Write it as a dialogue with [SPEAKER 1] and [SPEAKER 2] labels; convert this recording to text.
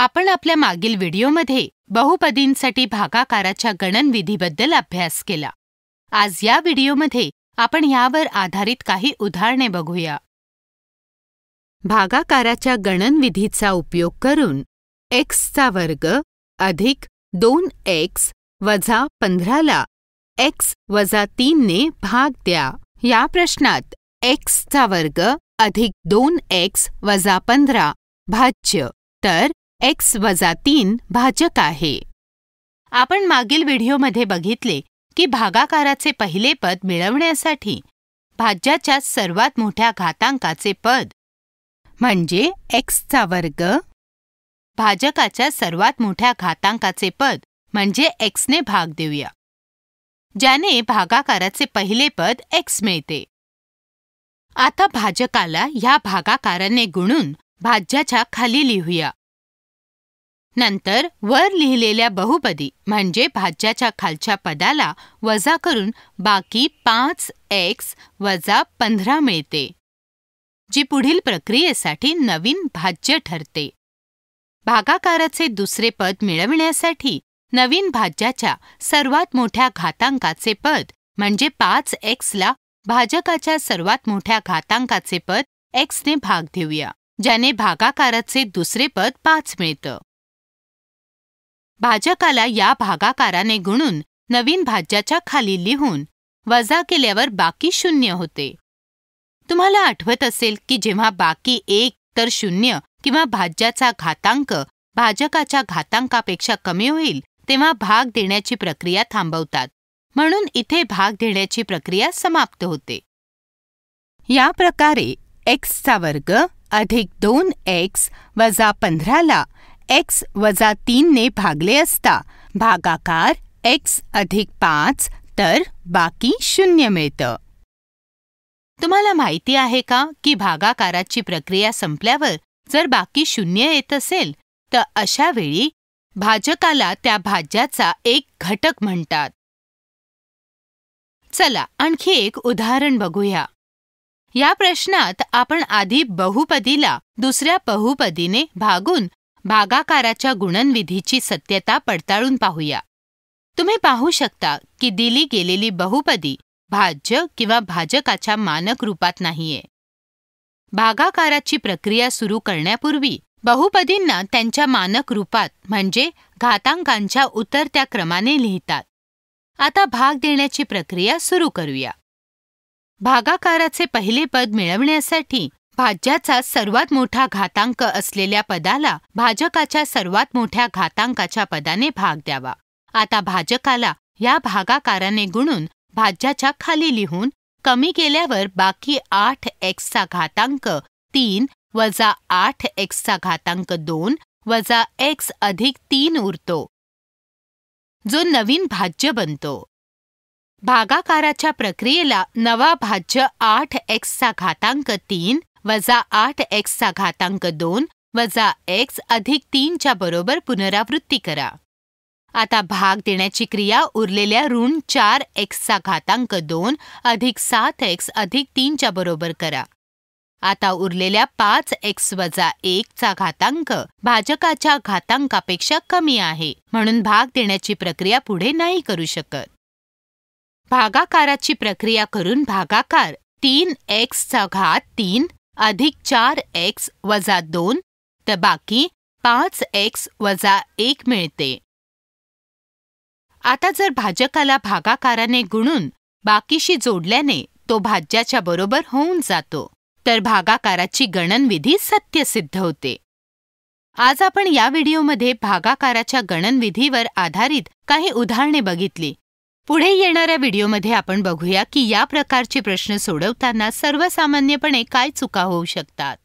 [SPEAKER 1] आपण आपल्या मागील व्हिडिओमध्ये बहुपदींसाठी भागाकाराच्या गणनविधीबद्दल अभ्यास केला आज या व्हिडिओमध्ये आपण यावर आधारित काही उदाहरणे बघूया भागाकाराच्या गणनविधीचा उपयोग करून एक्सचा वर्ग अधिक दोन एक्स वजा पंधराला एक्स वजा तीनने भाग द्या या प्रश्नात एक्सचा वर्ग अधिक दोन एक्स वजा पंधरा भाज्य तर एक्स वजा तीन भाजक आहे आपण मागील व्हिडिओमध्ये बघितले की भागाकाराचे पहिले पद मिळवण्यासाठी भाज्याच्या सर्वात मोठ्या घातांकाचे पद म्हणजे एक्सचा वर्ग भाजकाच्या सर्वात मोठ्या घातांकाचे पद म्हणजे एक्सने भाग देऊया ज्याने भागाकाराचे पहिले पद एक्स मिळते आता भाजकाला या भागाकाराने गुणून भाज्याच्या खाली लिहूया नंतर वर लिहिलेल्या बहुपदी म्हणजे भाज्याच्या खालच्या पदाला वजा करून बाकी पाच एक्स वजा पंधरा मिळते जी पुढील प्रक्रियेसाठी नवीन भाज्य ठरते भागाकाराचे दुसरे पद मिळविण्यासाठी नवीन भाज्याच्या सर्वात मोठ्या घातांकाचे पद म्हणजे पाच एक्सला भाजकाच्या सर्वात मोठ्या घातांकाचे पद एक्सने भाग देऊया ज्याने भागाकाराचे दुसरे पद पाच मिळतं भाजकाला या भागाकाराने गुणून नवीन भाज्याच्या खाली लिहून वजा केल्यावर बाकी शून्य होते तुम्हाला आठवत असेल की जेव्हा बाकी एक तर शून्य किंवा भाज्याचा घातांक भाजकाच्या घातांकापेक्षा कमी होईल तेव्हा भाग देण्याची प्रक्रिया थांबवतात म्हणून इथे भाग देण्याची प्रक्रिया समाप्त होते या प्रकारे एक्सचा वर्ग अधिक दोन एक्स वजा पंधराला एक्स वजा तीनने भागले असता भागाकार एक्स अधिक पाच तर बाकी शून्य मिळतं तुम्हाला माहिती आहे का की भागाकाराची प्रक्रिया संपल्यावर जर बाकी शून्य येत असेल तर अशा वेळी भाजकाला त्या भाज्याचा एक घटक म्हणतात चला आणखी एक उदाहरण बघूया या प्रश्नात आपण आधी बहुपदीला दुसऱ्या बहुपदीने भागून भागाकाराच्या गुणनविधीची सत्यता पडताळून पाहूया तुम्ही पाहू शकता की दिली गेलेली बहुपदी भाज्य किंवा भाजकाच्या मानक रूपात नाहीये भागाकाराची प्रक्रिया सुरू करण्यापूर्वी बहुपदींना त्यांच्या मानक रूपात म्हणजे घातांकांच्या उतरत्या क्रमाने लिहितात आता भाग देण्याची प्रक्रिया सुरू करूया भागाकाराचे पहिले पद मिळवण्यासाठी भाज्याचा सर्वात मोठा घातांक असलेल्या पदाला भाजकाच्या सर्वात मोठ्या घातांकाच्या पदाने भाग द्यावा आता भाजकाला या भागाकाराने गुणून भाज्याच्या खाली लिहून कमी केल्यावर बाकी आठ एक्सचा घातांक तीन वजा आठ एक्सचा घातांक दोन वजा एक्स अधिक तीन उरतो जो नवीन भाज्य बनतो भागाकाराच्या प्रक्रियेला नवा भाज्य आठ एक्सचा घातांक तीन वजा आठ एक्सचा घातांक दोन वजा एक्स अधिक तीनच्या बरोबर पुनरावृत्ती करा आता भाग देण्याची क्रिया उरलेल्या ऋण चार एक्सचा घातांक दोन अधिक सात एक्स अधिक तीनच्या बरोबर करा आता उरलेल्या पाच एक्स वजा एक चा घातांक भाजकाच्या घातांकापेक्षा कमी आहे म्हणून भाग देण्याची प्रक्रिया पुढे नाही करू शकत भागाकाराची प्रक्रिया करून भागाकार तीन एक्सचा घात तीन अधिक चार एक्स वजा दोन तर बाकी पाच एक्स वजा एक मिळते आता जर भाजकाला भागाकाराने गुणून बाकीशी जोडल्याने तो भाज्याच्या बरोबर होऊन जातो तर भागाकाराची गणनविधी सिद्ध होते आज आपण या व्हिडिओमध्ये भागाकाराच्या गणनविधीवर आधारित काही उदाहरणे बघितली पुढे येणाऱ्या व्हिडिओमध्ये आपण बघूया की या प्रकारचे प्रश्न सोडवताना सर्वसामान्यपणे काय चुका होऊ शकतात